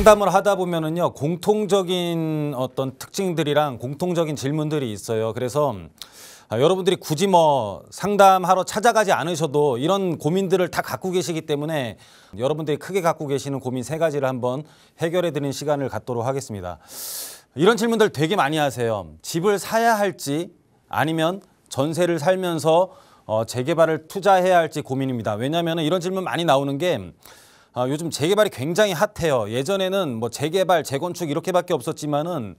상담을 하다 보면은요 공통적인 어떤 특징들이랑 공통적인 질문들이 있어요. 그래서 아, 여러분들이 굳이 뭐 상담하러 찾아가지 않으셔도 이런 고민들을 다 갖고 계시기 때문에 여러분들이 크게 갖고 계시는 고민 세 가지를 한번 해결해 드리는 시간을 갖도록 하겠습니다. 이런 질문들 되게 많이 하세요. 집을 사야 할지 아니면 전세를 살면서 어, 재개발을 투자해야 할지 고민입니다. 왜냐하면 이런 질문 많이 나오는 게 아, 요즘 재개발이 굉장히 핫해요. 예전에는 뭐 재개발, 재건축 이렇게밖에 없었지만은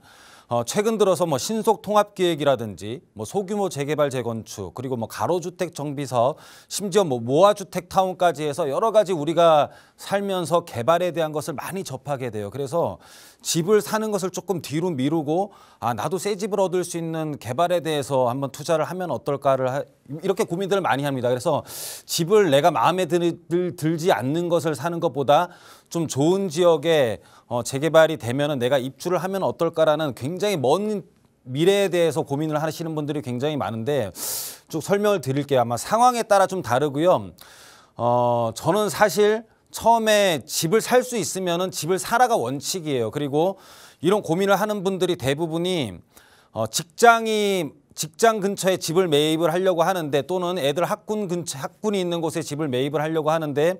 어, 최근 들어서 뭐 신속 통합 기획이라든지 뭐 소규모 재개발 재건축 그리고 뭐 가로주택 정비서 심지어 뭐 모아주택 타운까지 해서 여러 가지 우리가 살면서 개발에 대한 것을 많이 접하게 돼요. 그래서 집을 사는 것을 조금 뒤로 미루고 아 나도 새 집을 얻을 수 있는 개발에 대해서 한번 투자를 하면 어떨까를 하, 이렇게 고민들을 많이 합니다. 그래서 집을 내가 마음에 들, 들, 들지 않는 것을 사는 것보다 좀 좋은 지역에 어, 재개발이 되면 내가 입주를 하면 어떨까라는 굉장히 먼 미래에 대해서 고민을 하시는 분들이 굉장히 많은데 쭉 설명을 드릴게요. 아마 상황에 따라 좀 다르고요. 어, 저는 사실 처음에 집을 살 수있으면 집을 사라가 원칙이에요. 그리고 이런 고민을 하는 분들이 대부분이 어, 직장이 직장 근처에 집을 매입을 하려고 하는데 또는 애들 학군 근처 학군이 있는 곳에 집을 매입을 하려고 하는데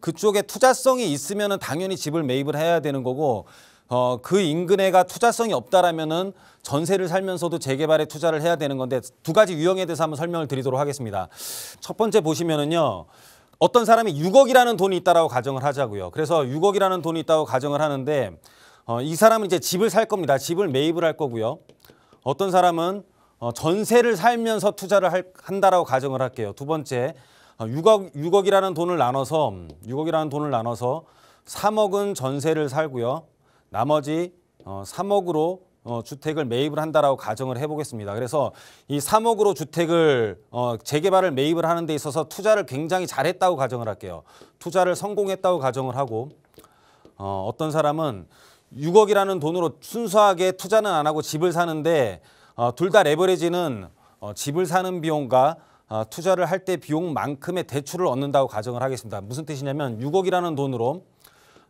그쪽에 투자성이 있으면 당연히 집을 매입을 해야 되는 거고 어, 그 인근에가 투자성이 없다라면은 전세를 살면서도 재개발에 투자를 해야 되는 건데 두 가지 유형에 대해서 한번 설명을 드리도록 하겠습니다. 첫 번째 보시면은요. 어떤 사람이 6억이라는 돈이 있다라고 가정을 하자고요. 그래서 6억이라는 돈이 있다고 가정을 하는데 어, 이 사람은 이제 집을 살 겁니다. 집을 매입을 할 거고요. 어떤 사람은 어, 전세를 살면서 투자를 할, 한다라고 가정을 할게요. 두 번째 6억 아, 6억이라는 돈을 나눠서 6억이라는 음, 돈을 나눠서 3억은 전세를 살고요. 나머지 3억으로 어, 어, 주택을 매입을 한다라고 가정을 해보겠습니다. 그래서 이 3억으로 주택을 어, 재개발을 매입을 하는 데 있어서 투자를 굉장히 잘했다고 가정을 할게요. 투자를 성공했다고 가정을 하고 어, 떤 사람은 6억이라는 돈으로 순수하게 투자는 안 하고 집을 사는데 둘 다 레버리지는 집을 사는 비용과 아, 투자를 할 때 비용만큼의 대출을 얻는다고 가정을 하겠습니다. 무슨 뜻이냐면 6억이라는 돈으로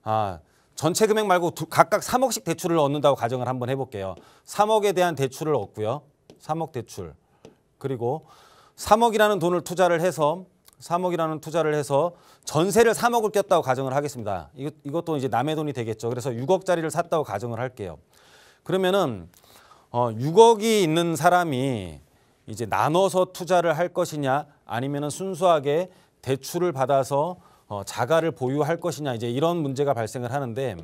아, 전체 금액 말고 각각 3억씩 대출을 얻는다고 가정을 한번 해볼게요. 3억에 대한 대출을 얻고요. 3억 대출. 그리고 3억이라는 돈을 투자를 해서 3억이라는 투자를 해서 전세를 3억을 꼈다고 가정을 하겠습니다. 이것도 이제 남의 돈이 되겠죠. 그래서 6억짜리를 샀다고 가정을 할게요. 그러면은 어, 6억이 있는 사람이 이제 나눠서 투자를 할 것이냐 아니면 순수하게 대출을 받아서 어, 자가를 보유할 것이냐 이제 이런 문제가 발생을 하는데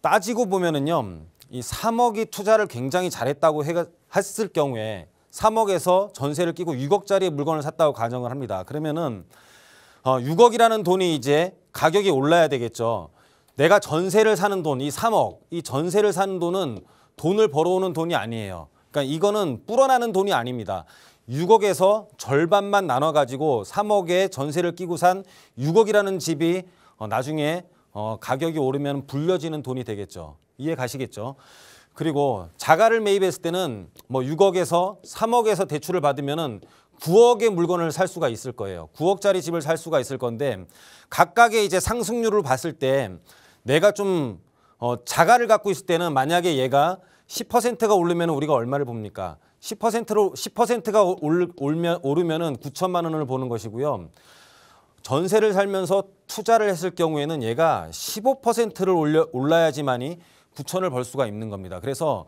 따지고 보면은요 이 3억이 투자를 굉장히 잘했다고 해, 했을 경우에 3억에서 전세를 끼고 6억짜리 물건을 샀다고 가정을 합니다. 그러면은 어, 6억이라는 돈이 이제 가격이 올라야 되겠죠. 내가 전세를 사는 돈, 이 3억, 이 전세를 사는 돈은 돈을 벌어오는 돈이 아니에요. 그러니까 이거는 불어나는 돈이 아닙니다. 6억에서 절반만 나눠 가지고 3억에 전세를 끼고 산 6억이라는 집이 어, 나중에 어, 가격이 오르면 불려지는 돈이 되겠죠. 이해 가시겠죠? 그리고 자가를 매입했을 때는 뭐 6억에서 3억에서 대출을 받으면은 9억의 물건을 살 수가 있을 거예요. 9억짜리 집을 살 수가 있을 건데 각각의 이제 상승률을 봤을 때 내가 좀 어, 자가를 갖고 있을 때는 만약에 얘가 10%가 오르면 우리가 얼마를 봅니까? 10%로 10%가 올, 올면 오르면은 9천만 원을 보는 것이고요. 전세를 살면서 투자를 했을 경우에는 얘가 15%를 올려 올라야지만이 9천을 벌 수가 있는 겁니다. 그래서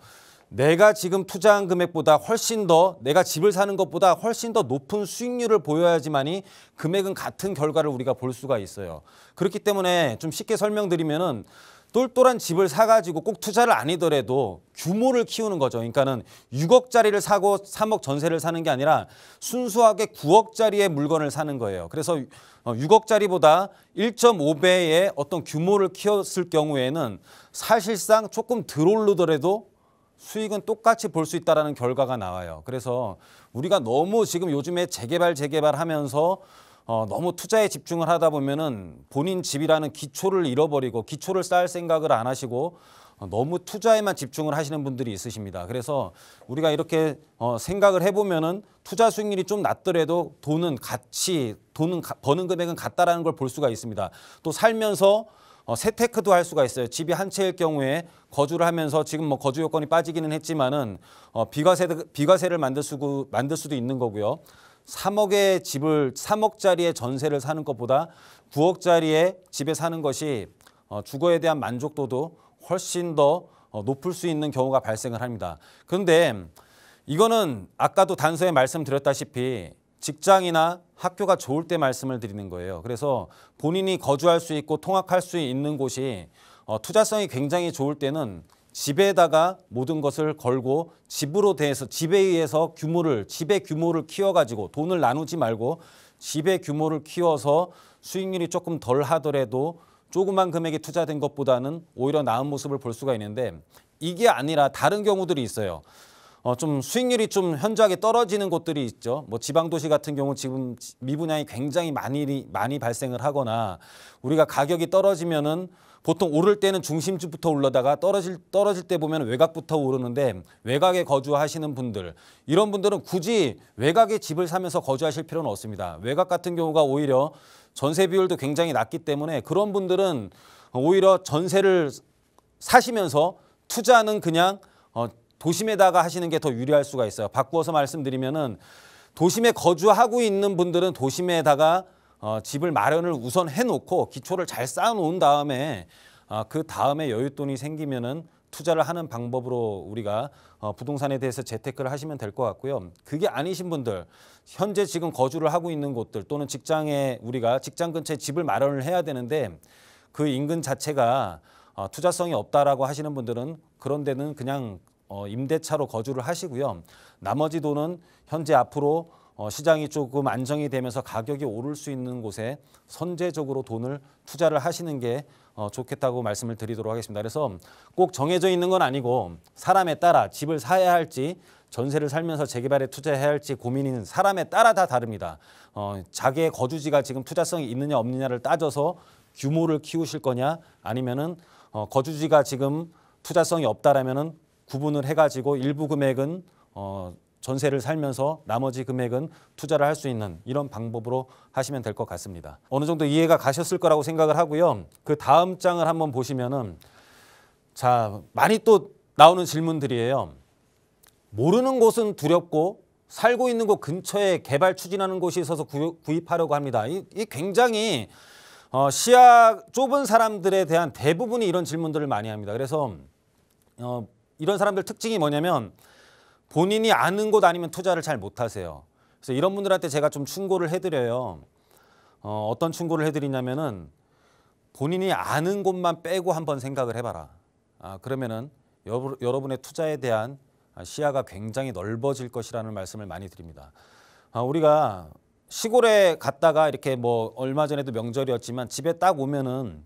내가 지금 투자한 금액보다 훨씬 더 내가 집을 사는 것보다 훨씬 더 높은 수익률을 보여야지만이 금액은 같은 결과를 우리가 볼 수가 있어요. 그렇기 때문에 좀 쉽게 설명드리면은 똘똘한 집을 사가지고 꼭 투자를 아니더라도 규모를 키우는 거죠. 그러니까 6억짜리를 사고 3억 전세를 사는 게 아니라 순수하게 9억짜리의 물건을 사는 거예요. 그래서 6억짜리보다 어, 1.5배의 어떤 규모를 키웠을 경우에는 사실상 조금 덜 오르더라도 수익은 똑같이 볼 수 있다는 결과가 나와요. 그래서 우리가 너무 지금 요즘에 재개발 재개발 하면서 어, 너무 투자에 집중을 하다 보면은 본인 집이라는 기초를 잃어버리고 기초를 쌓을 생각을 안 하시고 어, 너무 투자에만 집중을 하시는 분들이 있으십니다. 그래서 우리가 이렇게 어, 생각을 해보면은 투자 수익률이 좀 낮더라도 돈은 같이 돈은 가, 버는 금액은 같다라는 걸 볼 수가 있습니다. 또 살면서 어, 세테크도 할 수가 있어요. 집이 한 채일 경우에 거주를 하면서 지금 뭐 거주 요건이 빠지기는 했지만은 어, 비과세 비과세를 만들 수 만들 수도 있는 거고요. 3억의 집을 3억짜리의 전세를 사는 것보다 9억짜리의 집에 사는 것이 어, 주거에 대한 만족도도 훨씬 더 어, 높을 수 있는 경우가 발생을 합니다. 그런데 이거는 아까도 단서에 말씀드렸다시피 직장이나 학교가 좋을 때 말씀을 드리는 거예요. 그래서 본인이 거주할 수 있고 통학할 수 있는 곳이 어, 투자성이 굉장히 좋을 때는 집에다가 모든 것을 걸고 집으로 대해서 집에 의해서 규모를 집의 규모를 키워가지고 돈을 나누지 말고 집의 규모를 키워서 수익률이 조금 덜 하더라도 조그만 금액이 투자된 것보다는 오히려 나은 모습을 볼 수가 있는데 이게 아니라 다른 경우들이 있어요. 어, 좀 수익률이 좀 현저하게 떨어지는 곳들이 있죠. 뭐 지방도시 같은 경우 지금 미분양이 굉장히 많이 많이 발생을 하거나 우리가 가격이 떨어지면은 보통 오를 때는 중심지부터 올라다가 떨어질 떨어질 때 보면 외곽부터 오르는데 외곽에 거주하시는 분들 이런 분들은 굳이 외곽에 집을 사면서 거주하실 필요는 없습니다. 외곽 같은 경우가 오히려 전세 비율도 굉장히 낮기 때문에 그런 분들은 오히려 전세를 사시면서 투자는 그냥 어 도심에다가 하시는 게 더 유리할 수가 있어요. 바꾸어서 말씀드리면은 도심에 거주하고 있는 분들은 도심에다가 어, 집을 마련을 우선 해놓고 기초를 잘 쌓아놓은 다음에 어, 그 다음에 여윳돈이 생기면은 투자를 하는 방법으로 우리가 어, 부동산에 대해서 재테크를 하시면 될 것 같고요. 그게 아니신 분들, 현재 지금 거주를 하고 있는 곳들 또는 직장에 우리가 직장 근처에 집을 마련을 해야 되는데 그 인근 자체가 어, 투자성이 없다라고 하시는 분들은 그런 데는 그냥 어, 임대차로 거주를 하시고요. 나머지 돈은 현재 앞으로 어, 시장이 조금 안정이 되면서 가격이 오를 수 있는 곳에 선제적으로 돈을 투자를 하시는 게 어, 좋겠다고 말씀을 드리도록 하겠습니다. 그래서 꼭 정해져 있는 건 아니고 사람에 따라 집을 사야 할지 전세를 살면서 재개발에 투자해야 할지 고민이 사람에 따라 다 다릅니다. 어, 자기의 거주지가 지금 투자성이 있느냐 없느냐를 따져서 규모를 키우실 거냐 아니면은 어, 거주지가 지금 투자성이 없다라면 구분을 해가지고 일부 금액은 어, 전세를 살면서 나머지 금액은 투자를 할 수 있는 이런 방법으로 하시면 될 것 같습니다. 어느 정도 이해가 가셨을 거라고 생각을 하고요. 그 다음 장을 한번 보시면은 자 많이 또 나오는 질문들이에요. 모르는 곳은 두렵고 살고 있는 곳 근처에 개발 추진하는 곳이 있어서 구입하려고 합니다. 이, 이 굉장히 어, 시야 좁은 사람들에 대한 대부분이 이런 질문들을 많이 합니다. 그래서 어, 이런 사람들 특징이 뭐냐면 본인이 아는 곳 아니면 투자를 잘 못하세요. 그래서 이런 분들한테 제가 좀 충고를 해드려요. 어, 어떤 충고를 해드리냐면은 본인이 아는 곳만 빼고 한번 생각을 해봐라. 아, 그러면은 여, 러분의 투자에 대한 아, 시야가 굉장히 넓어질 것이라는 말씀을 많이 드립니다. 아, 우리가 시골에 갔다가 이렇게 뭐 얼마 전에도 명절이었지만 집에 딱 오면은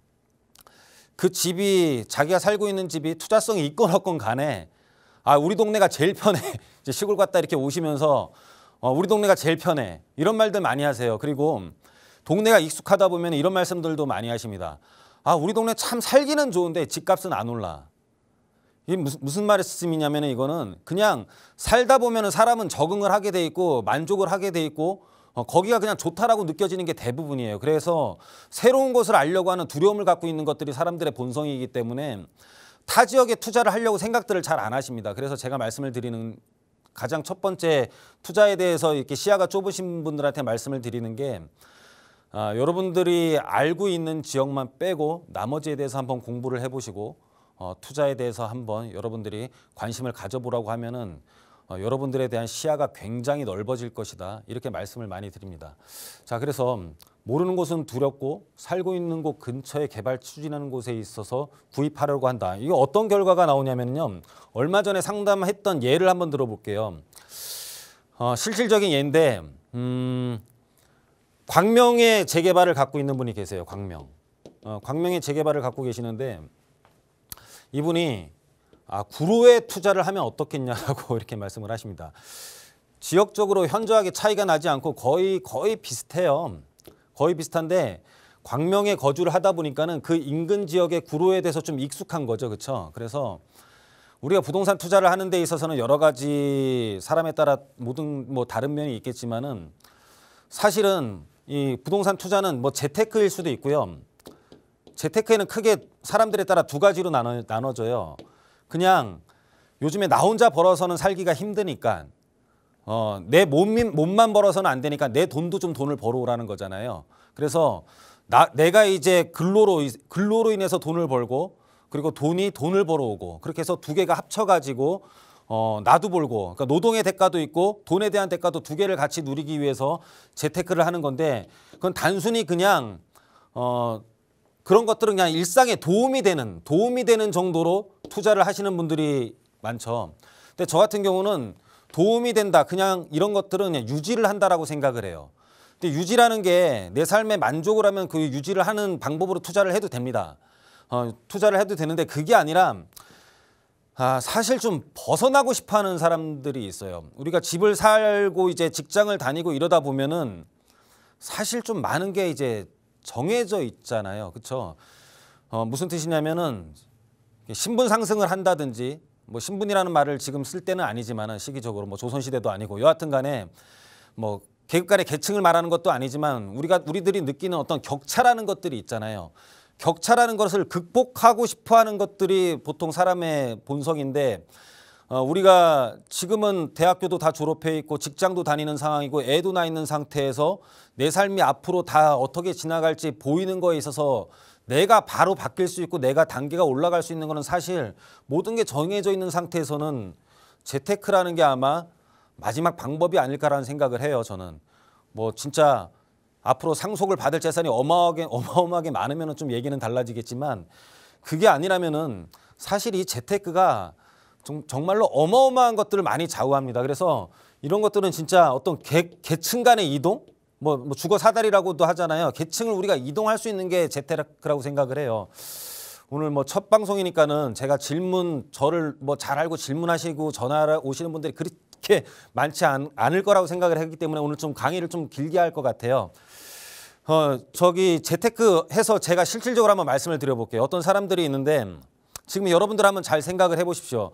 그 집이 자기가 살고 있는 집이 투자성이 있건 없건 간에 아 우리 동네가 제일 편해 시골 갔다 이렇게 오시면서 어, 우리 동네가 제일 편해 이런 말들 많이 하세요. 그리고 동네가 익숙하다 보면 이런 말씀들도 많이 하십니다. 아 우리 동네 참 살기는 좋은데 집값은 안 올라. 이게 무슨, 무슨 말씀이냐면 이거는 그냥 살다 보면 사람은 적응을 하게 돼 있고 만족을 하게 돼 있고 어, 거기가 그냥 좋다라고 느껴지는 게 대부분이에요. 그래서 새로운 것을 알려고 하는 두려움을 갖고 있는 것들이 사람들의 본성이기 때문에 타 지역에 투자를 하려고 생각들을 잘 안 하십니다. 그래서 제가 말씀을 드리는 가장 첫 번째 투자에 대해서 이렇게 시야가 좁으신 분들한테 말씀을 드리는 게 아, 여러분들이 알고 있는 지역만 빼고 나머지에 대해서 한번 공부를 해보시고 어, 투자에 대해서 한번 여러분들이 관심을 가져보라고 하면은 어, 여러분들에 대한 시야가 굉장히 넓어질 것이다. 이렇게 말씀을 많이 드립니다. 자, 그래서 모르는 곳은 두렵고 살고 있는 곳 근처에 개발 추진하는 곳에 있어서 구입하려고 한다. 이거 어떤 결과가 나오냐면요. 얼마 전에 상담했던 예를 한번 들어볼게요. 어, 실질적인 예인데 음, 광명의 재개발을 갖고 있는 분이 계세요. 광명. 어, 광명의 재개발을 갖고 계시는데 이분이 아, 구로에 투자를 하면 어떻겠냐고 이렇게 말씀을 하십니다. 지역적으로 현저하게 차이가 나지 않고 거의 거의 비슷해요. 거의 비슷한데 광명에 거주를 하다 보니까는 그 인근 지역의 구로에 대해서 좀 익숙한 거죠. 그렇죠? 그래서 우리가 부동산 투자를 하는 데 있어서는 여러 가지 사람에 따라 모든 뭐 다른 면이 있겠지만은 사실은 이 부동산 투자는 뭐 재테크일 수도 있고요. 재테크에는 크게 사람들에 따라 두 가지로 나눠, 나눠져요. 그냥 요즘에 나 혼자 벌어서는 살기가 힘드니까 어, 내 몸인, 몸만 벌어서는 안 되니까 내 돈도 좀 돈을 벌어오라는 거잖아요. 그래서 나, 내가 이제 근로로, 근로로 인해서 돈을 벌고 그리고 돈이 돈을 벌어오고 그렇게 해서 두 개가 합쳐가지고 어, 나도 벌고 그러니까 노동의 대가도 있고 돈에 대한 대가도 두 개를 같이 누리기 위해서 재테크를 하는 건데 그건 단순히 그냥 어, 그런 것들은 그냥 일상에 도움이 되는 도움이 되는 정도로 투자를 하시는 분들이 많죠. 근데 저 같은 경우는 도움이 된다. 그냥 이런 것들은 그냥 유지를 한다라고 생각을 해요. 근데 유지라는 게 내 삶에 만족을 하면 그 유지를 하는 방법으로 투자를 해도 됩니다. 어, 투자를 해도 되는데 그게 아니라 아, 사실 좀 벗어나고 싶어 하는 사람들이 있어요. 우리가 집을 살고 이제 직장을 다니고 이러다 보면은 사실 좀 많은 게 이제 정해져 있잖아요. 그쵸 어, 무슨 뜻이냐면은 신분 상승을 한다든지 뭐 신분이라는 말을 지금 쓸 때는 아니지만 시기적으로 뭐 조선시대도 아니고 여하튼간에 뭐 계급 간의 계층을 말하는 것도 아니지만 우리가 우리들이 느끼는 어떤 격차라는 것들이 있잖아요. 격차라는 것을 극복하고 싶어하는 것들이 보통 사람의 본성인데 어, 우리가 지금은 대학교도 다 졸업해 있고 직장도 다니는 상황이고 애도 나 있는 상태에서 내 삶이 앞으로 다 어떻게 지나갈지 보이는 거에 있어서 내가 바로 바뀔 수 있고 내가 단계가 올라갈 수 있는 것은 사실 모든 게 정해져 있는 상태에서는 재테크라는 게 아마 마지막 방법이 아닐까라는 생각을 해요. 저는 뭐 진짜 앞으로 상속을 받을 재산이 어마하게 어마어마하게 많으면 좀 얘기는 달라지겠지만 그게 아니라면은 사실 이 재테크가 좀, 정말로 어마어마한 것들을 많이 좌우합니다. 그래서 이런 것들은 진짜 어떤 계층 간의 이동 뭐, 뭐 주거 사다리라고도 하잖아요. 계층을 우리가 이동할 수 있는 게 재테크라고 생각을 해요. 오늘 뭐 첫 방송이니까는 제가 질문 저를 뭐 잘 알고 질문하시고 전화 를 오시는 분들이 그렇게 많지 않, 을 거라고 생각을 했기 때문에 오늘 좀 강의를 좀 길게 할 것 같아요. 어 저기 재테크 해서 제가 실질적으로 한번 말씀을 드려볼게요. 어떤 사람들이 있는데 지금 여러분들 한번 잘 생각을 해보십시오.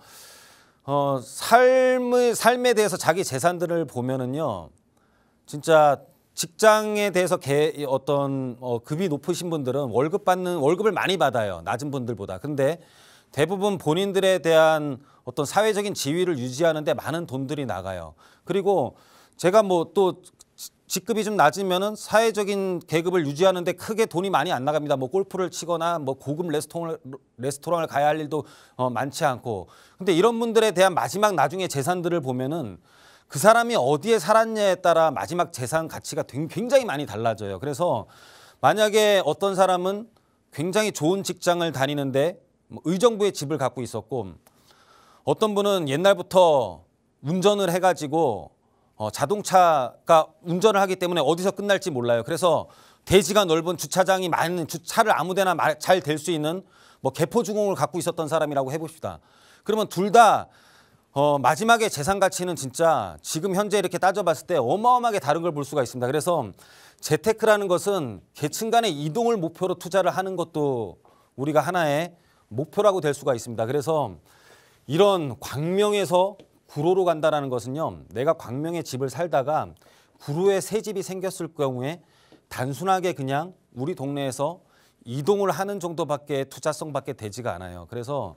어 삶의 삶에 대해서 자기 재산들을 보면은요, 진짜 직장에 대해서 개, 어떤 어, 급이 높으신 분들은 월급 받는 월급을 많이 받아요. 낮은 분들보다. 근데 대부분 본인들에 대한 어떤 사회적인 지위를 유지하는데 많은 돈들이 나가요. 그리고 제가 뭐 또 직급이 좀 낮으면은 사회적인 계급을 유지하는데 크게 돈이 많이 안 나갑니다. 뭐 골프를 치거나 뭐 고급 레스토랑을, 레스토랑을 가야 할 일도 어, 많지 않고. 근데 이런 분들에 대한 마지막 나중에 재산들을 보면은 그 사람이 어디에 살았냐에 따라 마지막 재산 가치가 굉장히 많이 달라져요. 그래서 만약에 어떤 사람은 굉장히 좋은 직장을 다니는데 뭐 의정부의 집을 갖고 있었고 어떤 분은 옛날부터 운전을 해가지고 어, 자동차가 운전을 하기 때문에 어디서 끝날지 몰라요. 그래서 대지가 넓은 주차장이 많은 주차를 아무데나 잘 될 수 있는 뭐 개포주공을 갖고 있었던 사람이라고 해봅시다. 그러면 둘다 어, 마지막에 재산 가치는 진짜 지금 현재 이렇게 따져봤을 때 어마어마하게 다른 걸 볼 수가 있습니다. 그래서 재테크라는 것은 계층 간의 이동을 목표로 투자를 하는 것도 우리가 하나의 목표라고 될 수가 있습니다. 그래서 이런 광명에서 구로로 간다라는 것은요. 내가 광명에 집을 살다가 구로에 새 집이 생겼을 경우에 단순하게 그냥 우리 동네에서 이동을 하는 정도밖에 투자성밖에 되지가 않아요. 그래서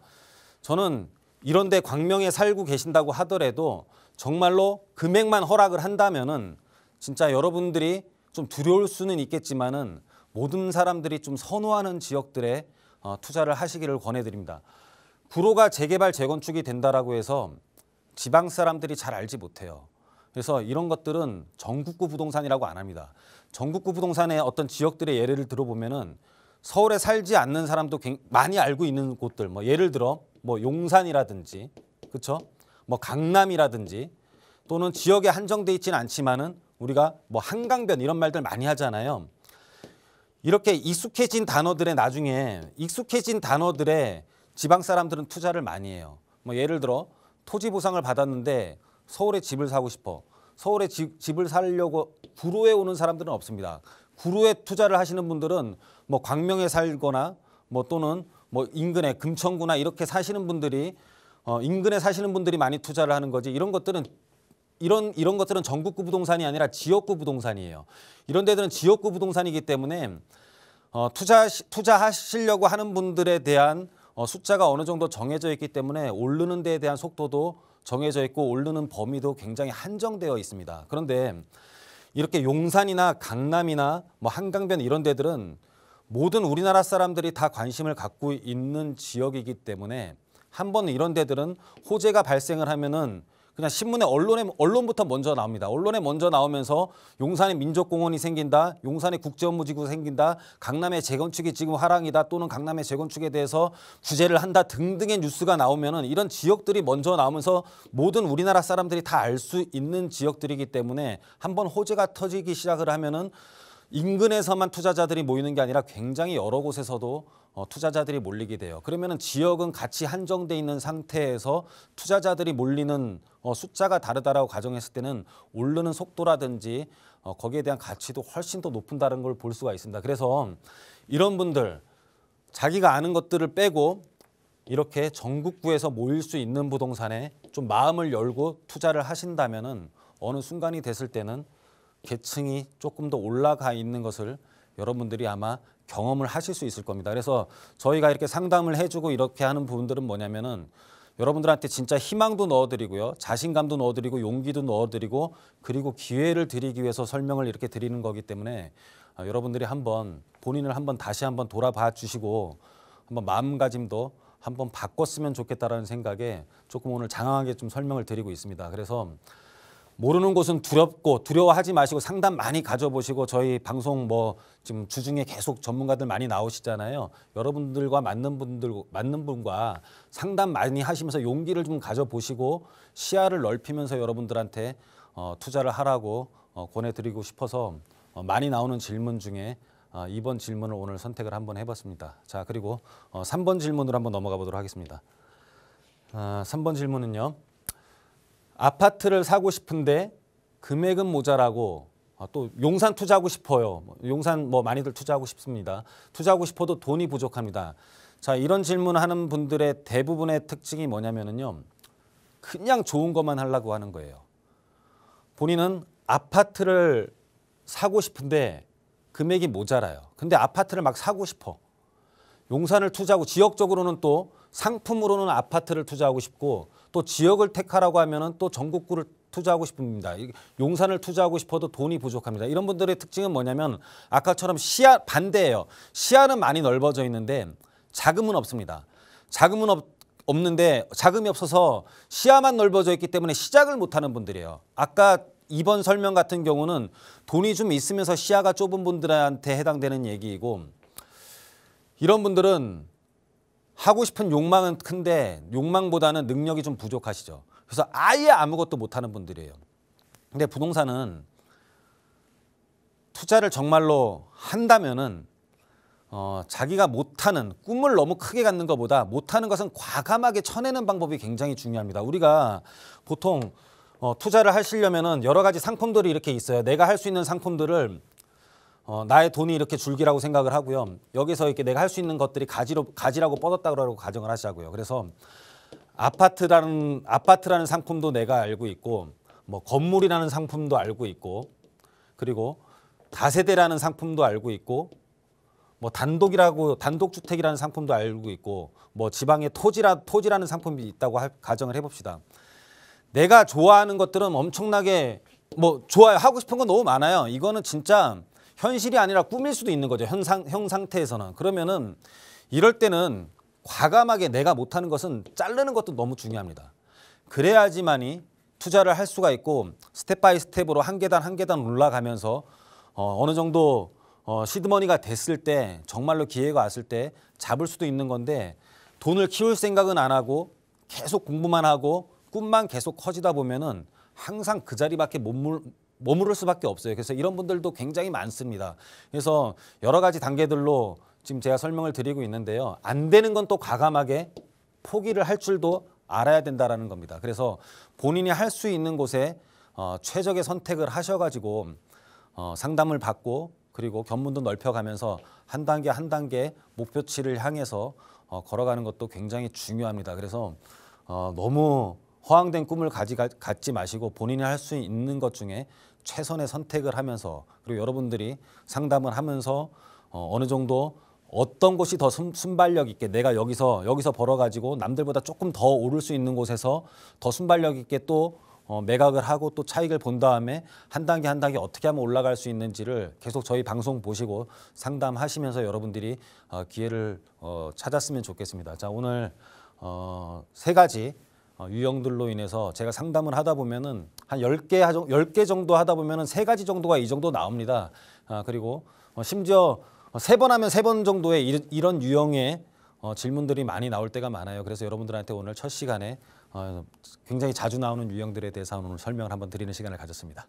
저는 이런데 광명에 살고 계신다고 하더라도 정말로 금액만 허락을 한다면은 진짜 여러분들이 좀 두려울 수는 있겠지만은 모든 사람들이 좀 선호하는 지역들에 어, 투자를 하시기를 권해드립니다. 구로가 재개발 재건축이 된다라고 해서 지방 사람들이 잘 알지 못해요. 그래서 이런 것들은 전국구 부동산이라고 안 합니다. 전국구 부동산의 어떤 지역들의 예를 들어보면은 서울에 살지 않는 사람도 많이 알고 있는 곳들 뭐 예를 들어 뭐 용산이라든지 그쵸 뭐 강남이라든지 또는 지역에 한정돼 있지는 않지만은 우리가 뭐 한강변 이런 말들 많이 하잖아요. 이렇게 익숙해진 단어들의 나중에 익숙해진 단어들의 지방 사람들은 투자를 많이 해요. 뭐 예를 들어 토지 보상을 받았는데 서울에 집을 사고 싶어. 서울에 집, 집을 살려고 구로에 오는 사람들은 없습니다. 구로에 투자를 하시는 분들은 뭐 광명에 살거나 뭐 또는 뭐 인근에 금천구나 이렇게 사시는 분들이 어 인근에 사시는 분들이 많이 투자를 하는 거지 이런 것들은 이런 이런 것들은 전국구 부동산이 아니라 지역구 부동산이에요. 이런 데들은 지역구 부동산이기 때문에 어 투자 투자하시려고 하는 분들에 대한 어 숫자가 어느 정도 정해져 있기 때문에 오르는 데에 대한 속도도 정해져 있고 오르는 범위도 굉장히 한정되어 있습니다. 그런데 이렇게 용산이나 강남이나 뭐 한강변 이런 데들은 모든 우리나라 사람들이 다 관심을 갖고 있는 지역이기 때문에 한 번 이런 데들은 호재가 발생을 하면은 그냥 신문에 언론에 언론부터 먼저 나옵니다. 언론에 먼저 나오면서 용산에 민족공원이 생긴다, 용산에 국제업무지구 생긴다, 강남의 재건축이 지금 화랑이다 또는 강남의 재건축에 대해서 규제를 한다 등등의 뉴스가 나오면은 이런 지역들이 먼저 나오면서 모든 우리나라 사람들이 다 알 수 있는 지역들이기 때문에 한 번 호재가 터지기 시작을 하면은 인근에서만 투자자들이 모이는 게 아니라 굉장히 여러 곳에서도 어, 투자자들이 몰리게 돼요. 그러면은 지역은 같이 한정돼 있는 상태에서 투자자들이 몰리는 어, 숫자가 다르다라고 가정했을 때는 오르는 속도라든지 어, 거기에 대한 가치도 훨씬 더 높은다는 걸 볼 수가 있습니다. 그래서 이런 분들 자기가 아는 것들을 빼고 이렇게 전국구에서 모일 수 있는 부동산에 좀 마음을 열고 투자를 하신다면은 어느 순간이 됐을 때는 계층이 조금 더 올라가 있는 것을 여러분들이 아마 경험을 하실 수 있을 겁니다. 그래서 저희가 이렇게 상담을 해주고 이렇게 하는 부분들은 뭐냐면은 여러분들한테 진짜 희망도 넣어드리고요. 자신감도 넣어드리고 용기도 넣어드리고 그리고 기회를 드리기 위해서 설명을 이렇게 드리는 거기 때문에 아, 여러분들이 한번 본인을 한번 다시 한번 돌아봐 주시고 한번 마음가짐도 한번 바꿨으면 좋겠다라는 생각에 조금 오늘 장황하게 좀 설명을 드리고 있습니다. 그래서 모르는 곳은 두렵고 두려워하지 마시고 상담 많이 가져보시고 저희 방송 뭐 지금 주중에 계속 전문가들 많이 나오시잖아요. 여러분들과 맞는 분들 맞는 분과 상담 많이 하시면서 용기를 좀 가져보시고 시야를 넓히면서 여러분들한테 어, 투자를 하라고 어, 권해드리고 싶어서 어, 많이 나오는 질문 중에 어, 2번 질문을 오늘 선택을 한번 해봤습니다. 자 그리고 어, 3번 질문으로 한번 넘어가 보도록 하겠습니다. 어, 아, 3번 질문은요. 아파트를 사고 싶은데 금액은 모자라고 아, 또 용산 투자하고 싶어요. 뭐 용산 뭐 많이들 투자하고 싶습니다. 투자하고 싶어도 돈이 부족합니다. 자 이런 질문하는 분들의 대부분의 특징이 뭐냐면은요. 그냥 좋은 것만 하려고 하는 거예요. 본인은 아파트를 사고 싶은데 금액이 모자라요. 근데 아파트를 막 사고 싶어. 용산을 투자하고 지역적으로는 또 상품으로는 아파트를 투자하고 싶고 또 지역을 택하라고 하면은 또 전국구를 투자하고 싶습니다. 용산을 투자하고 싶어도 돈이 부족합니다. 이런 분들의 특징은 뭐냐면 아까처럼 시야 반대예요. 시야는 많이 넓어져 있는데 자금은 없습니다. 자금은 없, 없는데 자금이 없어서 시야만 넓어져 있기 때문에 시작을 못하는 분들이에요. 아까 이번 설명 같은 경우는 돈이 좀 있으면서 시야가 좁은 분들한테 해당되는 얘기이고 이런 분들은 하고 싶은 욕망은 큰데 욕망보다는 능력이 좀 부족하시죠. 그래서 아예 아무것도 못하는 분들이에요. 근데 부동산은 투자를 정말로 한다면은 어, 자기가 못하는 꿈을 너무 크게 갖는 것보다 못하는 것은 과감하게 쳐내는 방법이 굉장히 중요합니다. 우리가 보통 어, 투자를 하시려면은 여러 가지 상품들이 이렇게 있어요. 내가 할 수 있는 상품들을 어, 나의 돈이 이렇게 줄기라고 생각을 하고요. 여기서 이렇게 내가 할 수 있는 것들이 가지로 가지라고 뻗었다 그러고 가정을 하자고요. 그래서 아파트라는 아파트라는 상품도 내가 알고 있고 뭐 건물이라는 상품도 알고 있고 그리고 다세대라는 상품도 알고 있고 뭐 단독이라고 단독주택이라는 상품도 알고 있고 뭐 지방에 토지라 토지라는 상품이 있다고 할, 가정을 해봅시다. 내가 좋아하는 것들은 엄청나게 뭐 좋아요 하고 싶은 건 너무 많아요. 이거는 진짜 현실이 아니라 꿈일 수도 있는 거죠. 현상, 형 상태에서는. 그러면은 이럴 때는 과감하게 내가 못하는 것은 자르는 것도 너무 중요합니다. 그래야지만이 투자를 할 수가 있고 스텝 바이 스텝으로 한 계단 한 계단 올라가면서 어, 어느 정도 어, 시드머니가 됐을 때 정말로 기회가 왔을 때 잡을 수도 있는 건데 돈을 키울 생각은 안 하고 계속 공부만 하고 꿈만 계속 커지다 보면은 항상 그 자리밖에 못, 물, 머무를 수밖에 없어요. 그래서 이런 분들도 굉장히 많습니다. 그래서 여러 가지 단계들로 지금 제가 설명을 드리고 있는데요. 안 되는 건 또 과감하게 포기를 할 줄도 알아야 된다라는 겁니다. 그래서 본인이 할 수 있는 곳에 어, 최적의 선택을 하셔가지고 어, 상담을 받고 그리고 견문도 넓혀가면서 한 단계 한 단계 목표치를 향해서 어, 걸어가는 것도 굉장히 중요합니다. 그래서 어, 너무 허황된 꿈을 가지, 갖지 마시고 본인이 할 수 있는 것 중에 최선의 선택을 하면서 그리고 여러분들이 상담을 하면서 어, 어느 정도 어떤 곳이 더 순, 순발력 있게 내가 여기서 여기서 벌어가지고 남들보다 조금 더 오를 수 있는 곳에서 더 순발력 있게 또 어, 매각을 하고 또 차익을 본 다음에 한 단계 한 단계 어떻게 하면 올라갈 수 있는지를 계속 저희 방송 보시고 상담하시면서 여러분들이 어, 기회를 어, 찾았으면 좋겠습니다. 자 오늘 어, 세 가지 어, 유형들로 인해서 제가 상담을 하다 보면은 한 10개, 10개 정도 하다 보면은 3 가지 정도가 이 정도 나옵니다. 아, 그리고 어, 심지어 어, 세 번 하면 세 번 정도의 이, 런 유형의 질문들이 많이 나올 때가 많아요. 그래서 여러분들한테 오늘 첫 시간에 굉장히 자주 나오는 유형들에 대해서 오늘 설명을 한번 드리는 시간을 가졌습니다.